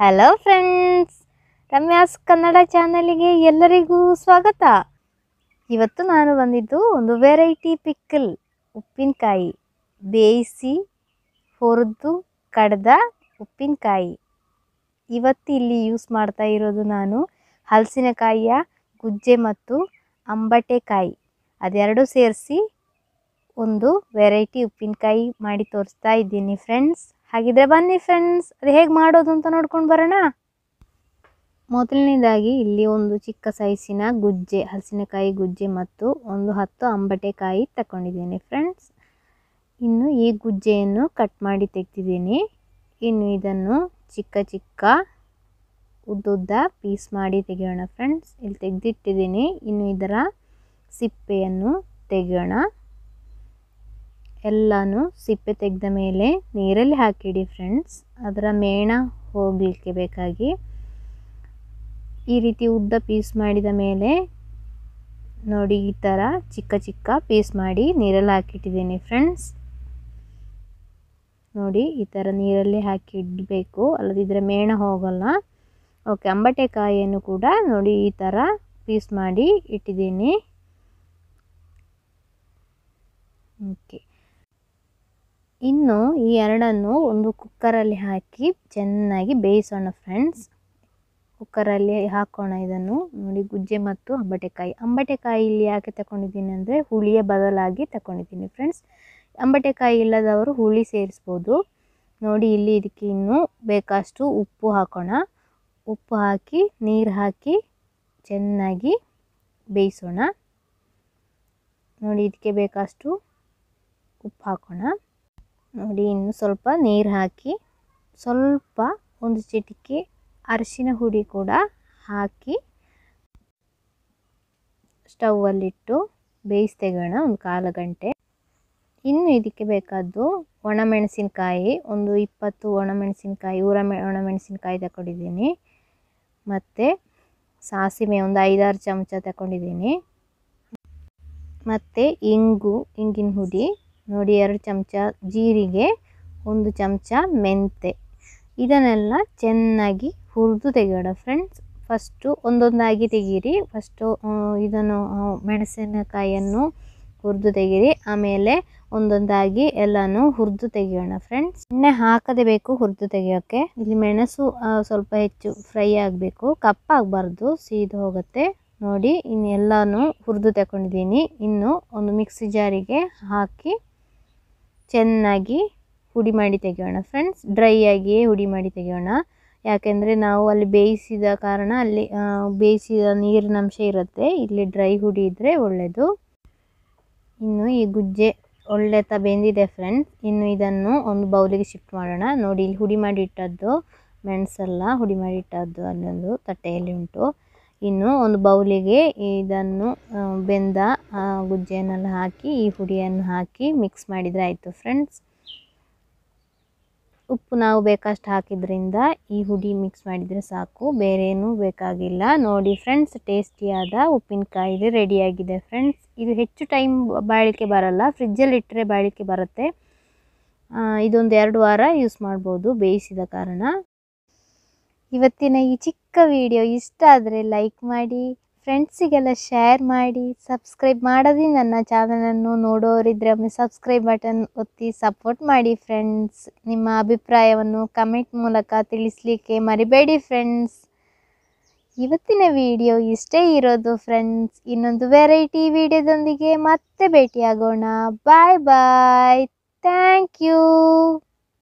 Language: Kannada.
ಹಲೋ ಫ್ರೆಂಡ್ಸ್ ರಮ್ಯಾಸ್ ಕನ್ನಡ ಚಾನಲಿಗೆ ಎಲ್ಲರಿಗೂ ಸ್ವಾಗತ ಇವತ್ತು ನಾನು ಬಂದಿದ್ದು ಒಂದು ವೆರೈಟಿ ಪಿಕ್ಕಲ್ ಉಪ್ಪಿನಕಾಯಿ ಬೇಯಿಸಿ ಹುರಿದು ಕಡ್ದ ಉಪ್ಪಿನಕಾಯಿ ಇವತ್ತು ಇಲ್ಲಿ ಯೂಸ್ ಮಾಡ್ತಾ ಇರೋದು ನಾನು ಹಲಸಿನಕಾಯಿಯ ಗುಜ್ಜೆ ಮತ್ತು ಅಂಬಟೆಕಾಯಿ ಅದೆರಡೂ ಸೇರಿಸಿ ಒಂದು ವೆರೈಟಿ ಉಪ್ಪಿನಕಾಯಿ ಮಾಡಿ ತೋರಿಸ್ತಾ ಇದ್ದೀನಿ ಫ್ರೆಂಡ್ಸ್ ಹಾಗಿದ್ರೆ ಬನ್ನಿ ಫ್ರೆಂಡ್ಸ್ ಅದು ಹೇಗೆ ಮಾಡೋದು ಅಂತ ನೋಡ್ಕೊಂಡು ಬರೋಣ ಮೊದಲನೇದಾಗಿ ಇಲ್ಲಿ ಒಂದು ಚಿಕ್ಕ ಸೈಸಿನ ಗುಜ್ಜೆ ಹಲಸಿನಕಾಯಿ ಗುಜ್ಜೆ ಮತ್ತು ಒಂದು ಹತ್ತು ಅಂಬಟೆಕಾಯಿ ತಗೊಂಡಿದ್ದೇನೆ ಫ್ರೆಂಡ್ಸ್ ಇನ್ನು ಈ ಗುಜ್ಜೆಯನ್ನು ಕಟ್ ಮಾಡಿ ತೆಗ್ದಿದ್ದೀನಿ ಇನ್ನು ಇದನ್ನು ಚಿಕ್ಕ ಚಿಕ್ಕ ಉದ್ದುದ್ದ ಪೀಸ್ ಮಾಡಿ ತೆಗೆಯೋಣ ಫ್ರೆಂಡ್ಸ್ ಇಲ್ಲಿ ತೆಗೆದಿಟ್ಟಿದ್ದೀನಿ ಇನ್ನು ಇದರ ಸಿಪ್ಪೆಯನ್ನು ತೆಗೆಯೋಣ ಎಲ್ಲನೂ ಸಿಪ್ಪೆ ತೆಗೆದ ಮೇಲೆ ನೀರಲ್ಲಿ ಹಾಕಿಡಿ ಫ್ರೆಂಡ್ಸ್ ಅದರ ಮೇಣ ಹೋಗಲಿಕ್ಕೆ ಬೇಕಾಗಿ ಈ ರೀತಿ ಉದ್ದ ಪೀಸ್ ಮಾಡಿದ ಮೇಲೆ ನೋಡಿ ಈ ಥರ ಚಿಕ್ಕ ಚಿಕ್ಕ ಪೀಸ್ ಮಾಡಿ ನೀರಲ್ಲಿ ಹಾಕಿಟ್ಟಿದ್ದೀನಿ ಫ್ರೆಂಡ್ಸ್ ನೋಡಿ ಈ ಥರ ನೀರಲ್ಲಿ ಹಾಕಿಡಬೇಕು ಅಲ್ಲದಿದ್ದರೆ ಮೇಣ ಹೋಗಲ್ಲ ಓಕೆ ಅಂಬಟೆಕಾಯಿಯನ್ನು ಕೂಡ ನೋಡಿ ಈ ಥರ ಪೀಸ್ ಮಾಡಿ ಇಟ್ಟಿದ್ದೀನಿ ಓಕೆ ಇನ್ನು ಈ ಎರಡನ್ನು ಒಂದು ಕುಕ್ಕರಲ್ಲಿ ಹಾಕಿ ಚೆನ್ನಾಗಿ ಬೇಯಿಸೋಣ ಫ್ರೆಂಡ್ಸ್ ಕುಕ್ಕರಲ್ಲಿ ಹಾಕೋಣ ಇದನ್ನು ನೋಡಿ ಗುಜ್ಜೆ ಮತ್ತು ಅಂಬಟೆಕಾಯಿ ಅಂಬಟೆಕಾಯಿ ಇಲ್ಲಿ ಯಾಕೆ ತಗೊಂಡಿದ್ದೀನಿ ಅಂದರೆ ಹುಳಿಯ ಬದಲಾಗಿ ತಗೊಂಡಿದ್ದೀನಿ ಫ್ರೆಂಡ್ಸ್ ಅಂಬಟೆಕಾಯಿ ಇಲ್ಲದವರು ಹುಳಿ ಸೇರಿಸ್ಬೋದು ನೋಡಿ ಇಲ್ಲಿ ಇದಕ್ಕೆ ಇನ್ನೂ ಬೇಕಷ್ಟು ಉಪ್ಪು ಹಾಕೋಣ ಉಪ್ಪು ಹಾಕಿ ನೀರು ಹಾಕಿ ಚೆನ್ನಾಗಿ ಬೇಯಿಸೋಣ ನೋಡಿ ಇದಕ್ಕೆ ಬೇಕಷ್ಟು ಉಪ್ಪು ಹಾಕೋಣ ನೋಡಿ ಇನ್ನು ಸ್ವಲ್ಪ ನೀರು ಹಾಕಿ ಸ್ವಲ್ಪ ಒಂದು ಚಿಟಿಕೆ ಅರಿಶಿನ ಹುಡಿ ಕೂಡ ಹಾಕಿ ಸ್ಟವ್ವಲ್ಲಿಟ್ಟು ತೆಗೋಣ ಒಂದು ಕಾಲು ಗಂಟೆ ಇನ್ನು ಇದಕ್ಕೆ ಬೇಕಾದ್ದು ಒಣಮೆಣಸಿನಕಾಯಿ ಒಂದು ಇಪ್ಪತ್ತು ಮೆಣಸಿನಕಾಯಿ ಊರ ಮೆ ಒಣಮೆಣಸಿನಕಾಯಿ ತಗೊಂಡಿದ್ದೀನಿ ಮತ್ತು ಸಾಸಿವೆ ಒಂದು ಐದಾರು ಚಮಚ ತಗೊಂಡಿದ್ದೀನಿ ಮತ್ತು ಇಂಗು ಇಂಗಿನ ಹುಡಿ ನೋಡಿ ಎರಡು ಚಮಚ ಜೀರಿಗೆ ಒಂದು ಚಮಚ ಮೆಂತೆ ಇದನ್ನೆಲ್ಲ ಚೆನ್ನಾಗಿ ಹುರಿದು ತೆಗೆಯೋಣ ಫ್ರೆಂಡ್ಸ್ ಫಸ್ಟು ಒಂದೊಂದಾಗಿ ತೆಗೀರಿ ಫಸ್ಟು ಇದನ್ನು ಮೆಣಸಿನಕಾಯಿಯನ್ನು ಹುರಿದು ತೆಗೀರಿ ಆಮೇಲೆ ಒಂದೊಂದಾಗಿ ಎಲ್ಲನೂ ಹುರಿದು ತೆಗೆಯೋಣ ಫ್ರೆಂಡ್ಸ್ ಎಣ್ಣೆ ಹಾಕದೇ ಬೇಕು ಹುರಿದು ತೆಗೆಯೋಕ್ಕೆ ಇಲ್ಲಿ ಮೆಣಸು ಸ್ವಲ್ಪ ಹೆಚ್ಚು ಫ್ರೈ ಆಗಬೇಕು ಕಪ್ಪಾಗಬಾರ್ದು ಸೀದು ಹೋಗುತ್ತೆ ನೋಡಿ ಇನ್ನೆಲ್ಲನೂ ಹುರಿದು ತಗೊಂಡಿದ್ದೀನಿ ಇನ್ನು ಒಂದು ಮಿಕ್ಸಿ ಜಾರಿಗೆ ಹಾಕಿ ಚೆನ್ನಾಗಿ ಹುಡಿ ಮಾಡಿ ತೆಗೆಯೋಣ ಫ್ರೆಂಡ್ಸ್ ಡ್ರೈ ಆಗಿಯೇ ಹುಡಿ ಮಾಡಿ ತೆಗೆಯೋಣ ಯಾಕೆಂದರೆ ನಾವು ಅಲ್ಲಿ ಬೇಯಿಸಿದ ಕಾರಣ ಅಲ್ಲಿ ಬೇಯಿಸಿದ ನೀರಿನ ಅಂಶ ಇರುತ್ತೆ ಇಲ್ಲಿ ಡ್ರೈ ಹುಡಿ ಇದ್ದರೆ ಒಳ್ಳೆಯದು ಇನ್ನು ಈ ಗುಜ್ಜೆ ಒಳ್ಳೆ ತ ಬೆಂದಿದೆ ಫ್ರೆಂಡ್ಸ್ ಇನ್ನು ಇದನ್ನು ಒಂದು ಬೌಲಿಗೆ ಶಿಫ್ಟ್ ಮಾಡೋಣ ನೋಡಿ ಇಲ್ಲಿ ಹುಡಿ ಇಟ್ಟದ್ದು ಮೆಣಸಲ್ಲ ಹುಡಿ ಮಾಡಿಟ್ಟದ್ದು ಅಲ್ಲೊಂದು ತಟ್ಟೆಯಲ್ಲಿ ಉಂಟು ಇನ್ನು ಒಂದು ಬೌಲಿಗೆ ಇದನ್ನು ಬೆಂದ ಗುಜ್ಜೆಯನ್ನೆಲ್ಲ ಹಾಕಿ ಈ ಹುಡಿಯನ್ನು ಹಾಕಿ ಮಿಕ್ಸ್ ಮಾಡಿದರೆ ಆಯಿತು ಫ್ರೆಂಡ್ಸ್ ಉಪ್ಪು ನಾವು ಬೇಕಷ್ಟು ಹಾಕಿದ್ರಿಂದ ಈ ಹುಡಿ ಮಿಕ್ಸ್ ಮಾಡಿದರೆ ಸಾಕು ಬೇರೇನೂ ಬೇಕಾಗಿಲ್ಲ ನೋಡಿ ಫ್ರೆಂಡ್ಸ್ ಟೇಸ್ಟಿಯಾದ ಉಪ್ಪಿನಕಾಯಿ ರೆಡಿಯಾಗಿದೆ ಫ್ರೆಂಡ್ಸ್ ಇದು ಹೆಚ್ಚು ಟೈಮ್ ಬಾಳಿಕೆ ಬರಲ್ಲ ಫ್ರಿಜ್ಜಲ್ಲಿ ಇಟ್ಟರೆ ಬಾಳಿಕೆ ಬರುತ್ತೆ ಇದೊಂದು ಎರಡು ವಾರ ಯೂಸ್ ಮಾಡ್ಬೋದು ಬೇಯಿಸಿದ ಕಾರಣ ಇವತ್ತಿನ ಈ ಚಿಕ್ಕ ಚಿಕ್ಕ ವಿಡಿಯೋ ಇಷ್ಟ ಆದರೆ ಲೈಕ್ ಮಾಡಿ ಫ್ರೆಂಡ್ಸಿಗೆಲ್ಲ ಶೇರ್ ಮಾಡಿ ಸಬ್ಸ್ಕ್ರೈಬ್ ಮಾಡೋದೇ ನನ್ನ ಚಾನಲನ್ನು ನೋಡೋರಿದ್ರೆ ಒಮ್ಮೆ ಸಬ್ಸ್ಕ್ರೈಬ್ ಬಟನ್ ಒತ್ತಿ ಸಪೋರ್ಟ್ ಮಾಡಿ ಫ್ರೆಂಡ್ಸ್ ನಿಮ್ಮ ಅಭಿಪ್ರಾಯವನ್ನು ಕಮೆಂಟ್ ಮೂಲಕ ತಿಳಿಸಲಿಕ್ಕೆ ಮರಿಬೇಡಿ ಫ್ರೆಂಡ್ಸ್ ಇವತ್ತಿನ ವಿಡಿಯೋ ಇಷ್ಟೇ ಇರೋದು ಫ್ರೆಂಡ್ಸ್ ಇನ್ನೊಂದು ವೆರೈಟಿ ವಿಡಿಯೋದೊಂದಿಗೆ ಮತ್ತೆ ಭೇಟಿಯಾಗೋಣ ಬಾಯ್ ಬಾಯ್ ಥ್ಯಾಂಕ್ ಯು